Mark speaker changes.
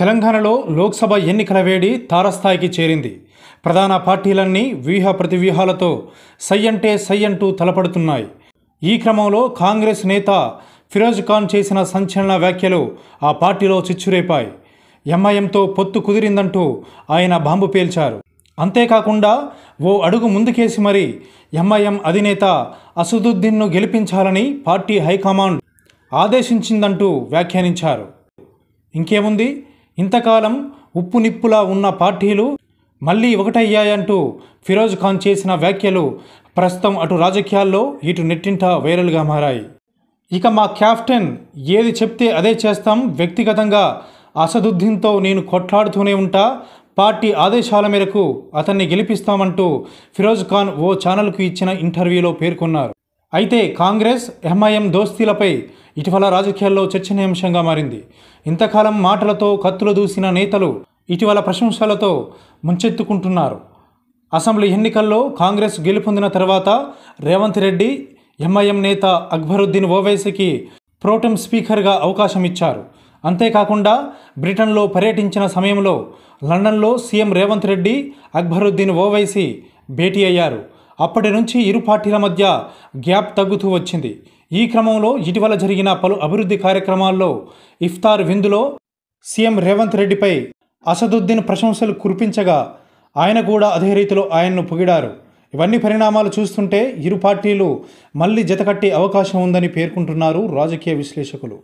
Speaker 1: తెలంగాణలో లోక్సభ ఎన్నికల వేడి తారస్థాయికి చేరింది ప్రధాన పార్టీలన్నీ వ్యూహ ప్రతివ్యూహాలతో సై అంటే సై అంటూ తలపడుతున్నాయి ఈ క్రమంలో కాంగ్రెస్ నేత ఫిరోజ్ ఖాన్ చేసిన సంచలన వ్యాఖ్యలు ఆ పార్టీలో చిచ్చురేపాయి ఎంఐఎంతో పొత్తు కుదిరిందంటూ ఆయన బాంబు పేల్చారు అంతేకాకుండా ఓ అడుగు ముందుకేసి మరి ఎంఐఎం అధినేత అసదుద్దీన్ను గెలిపించాలని పార్టీ హైకమాండ్ ఆదేశించిందంటూ వ్యాఖ్యానించారు ఇంకేముంది ఇంతకాలం ఉప్పు నిప్పులా ఉన్న పార్టీలు మళ్ళీ ఒకటయ్యాయంటూ ఫిరోజ్ ఖాన్ చేసిన వ్యాఖ్యలు ప్రస్తుతం అటు రాజకీయాల్లో ఇటు నెట్టింట వైరల్గా మారాయి ఇక మా క్యాప్టెన్ ఏది చెప్తే అదే చేస్తాం వ్యక్తిగతంగా అసదుద్దీన్తో నేను కొట్లాడుతూనే ఉంటా పార్టీ ఆదేశాల మేరకు అతన్ని గెలిపిస్తామంటూ ఫిరోజ్ ఖాన్ ఓ ఛానల్కు ఇచ్చిన ఇంటర్వ్యూలో పేర్కొన్నారు అయితే కాంగ్రెస్ ఎంఐఎం దోస్తీలపై ఇటీవల రాజకీయాల్లో చర్చనీయాంశంగా మారింది ఇంతకాలం మాటలతో కత్తులు దూసిన నేతలు ఇటీవల ప్రశంసలతో ముంచెత్తుకుంటున్నారు అసెంబ్లీ ఎన్నికల్లో కాంగ్రెస్ గెలుపొందిన తర్వాత రేవంత్ రెడ్డి ఎంఐఎం నేత అక్బరుద్దీన్ ఓవైసీకి ప్రోటెం స్పీకర్గా అవకాశం ఇచ్చారు అంతేకాకుండా బ్రిటన్లో పర్యటించిన సమయంలో లండన్లో సీఎం రేవంత్ రెడ్డి అక్బరుద్దీన్ ఓవైసీ భేటీ అయ్యారు అప్పటి నుంచి ఇరు పార్టీల మధ్య గ్యాప్ తగ్గుతూ వచ్చింది ఈ క్రమంలో ఇటీవల జరిగిన పలు అభివృద్ధి కార్యక్రమాల్లో ఇఫ్తార్ విందులో సీఎం రేవంత్ రెడ్డిపై అసదుద్దీన్ ప్రశంసలు కురిపించగా ఆయన కూడా అదే రీతిలో ఆయన్ను పొగిడారు ఇవన్నీ పరిణామాలు చూస్తుంటే ఇరు పార్టీలు మళ్ళీ జతకట్టే అవకాశం ఉందని పేర్కొంటున్నారు రాజకీయ విశ్లేషకులు